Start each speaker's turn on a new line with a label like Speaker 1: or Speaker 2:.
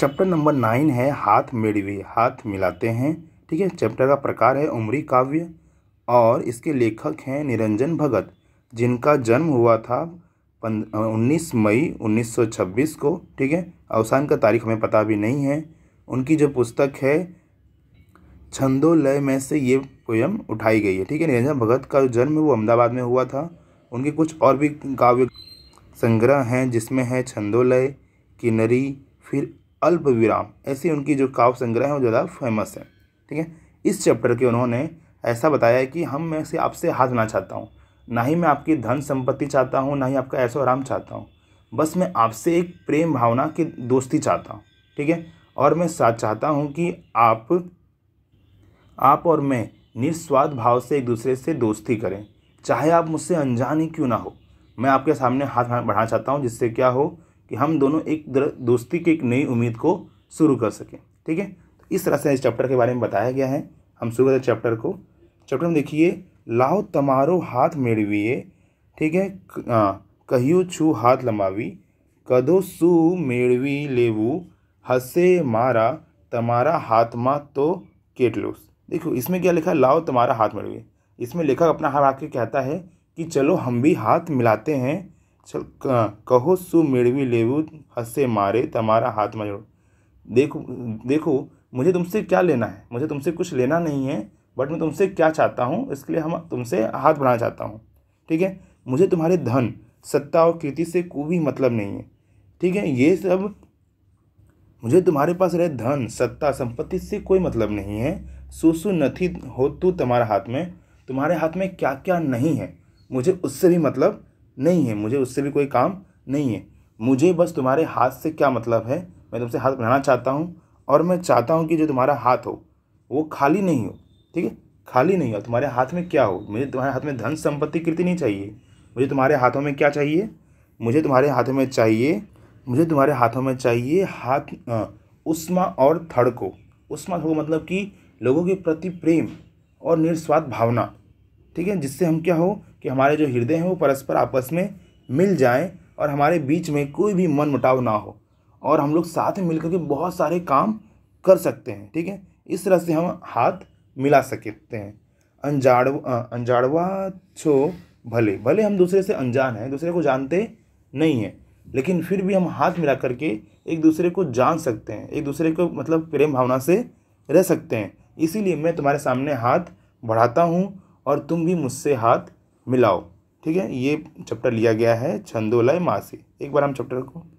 Speaker 1: chapter number nine है हाथ मेड़वे हाथ मिलाते हैं ठीक है चैप्टर का प्रकार है उमरी काव्य और इसके लेखक हैं निरंजन भगत जिनका जन्म हुआ था उन्नीस मई 1926 को ठीक है अवसान का तारीख हमें पता भी नहीं है उनकी जो पुस्तक है छंदोलय में से ये पोयम उठाई गई है ठीक है निरंजन भगत का जन्म वो अहमदाबाद में हुआ था उनके कुछ और भी काव्य संग्रह हैं जिसमें है छंदोलय किन्नरी फिर अल्प विराम ऐसे उनकी जो काव्य संग्रह हैं वो ज़्यादा फेमस हैं ठीक है इस चैप्टर के उन्होंने ऐसा बताया है कि हम मैं से आपसे हाथ ना चाहता हूँ ना ही मैं आपकी धन संपत्ति चाहता हूँ ना ही आपका ऐसा आराम चाहता हूँ बस मैं आपसे एक प्रेम भावना की दोस्ती चाहता हूँ ठीक है और मैं साथ चाहता हूँ कि आप आप और मैं निस्वार्थ भाव से एक दूसरे से दोस्ती करें चाहे आप मुझसे अनजान ही क्यों ना हो मैं आपके सामने हाथ बढ़ाना चाहता हूँ जिससे क्या हो कि हम दोनों एक दोस्ती की एक नई उम्मीद को शुरू कर सकें ठीक है तो इस तरह से इस चैप्टर के बारे में बताया गया है हम शुरू करते चैप्टर को चैप्टर में देखिए लाओ तमारो हाथ मेड़विए ठीक है कहियो छू हाथ लंबावी कदो सू मेड़वी लेवू हसे मारा तमारा हाथ मा तो केटलोस देखो इसमें क्या लिखा लाओ तुम्हारा हाथ मेड़िए इसमें लेखक अपना हाथ आके कहता है कि चलो हम भी हाथ मिलाते हैं चल कहो सु મેળવી લેવું હશે मारे તમારા हाथ જોડો देखो देखो मुझे तुमसे क्या लेना है मुझे तुमसे कुछ लेना नहीं है बट मैं तुमसे क्या चाहता हूँ इसके लिए हम तुमसे हाथ बढ़ाना चाहता हूँ ठीक है मुझे तुम्हारे धन सत्ता और कीर्ति से कोई भी मतलब नहीं है ठीक है ये सब मुझे तुम्हारे पास रहे धन सत्ता संपत्ति से कोई मतलब नहीं है सुसु नथी हो तू तुम्हारे हाथ में तुम्हारे हाथ में क्या क्या नहीं है मुझे उससे भी मतलब नहीं है मुझे उससे भी कोई काम नहीं है मुझे बस तुम्हारे हाथ से क्या मतलब है मैं तुमसे हाथ बनाना चाहता हूँ और मैं चाहता हूँ कि जो तुम्हारा हाथ हो वो खाली नहीं हो ठीक है खाली नहीं हो तुम्हारे हाथ में क्या हो मुझे तुम्हारे हाथ में धन संपत्ति कृति नहीं चाहिए मुझे तुम्हारे हाथों में क्या चाहिए मुझे तुम्हारे हाथों में चाहिए मुझे तुम्हारे हाथों में चाहिए हाथ उष्मा और थड़ को उस्मा हो मतलब कि लोगों के प्रति प्रेम और निस्वार्थ भावना ठीक है जिससे हम क्या हो कि हमारे जो हृदय हैं वो परस्पर आपस में मिल जाएं और हमारे बीच में कोई भी मन मुटाव ना हो और हम लोग साथ में मिलकर के बहुत सारे काम कर सकते हैं ठीक है इस तरह से हम हाथ मिला सकते हैं अनजाड़ अनजाड़वा छो भले भले हम दूसरे से अनजान हैं दूसरे को जानते नहीं हैं लेकिन फिर भी हम हाथ मिला करके एक दूसरे को जान सकते हैं एक दूसरे को मतलब प्रेम भावना से रह सकते हैं इसीलिए मैं तुम्हारे सामने हाथ बढ़ाता हूँ और तुम भी मुझसे हाथ मिलाओ ठीक है ये चैप्टर लिया गया है छंदोलय मासी से एक बार हम चैप्टर को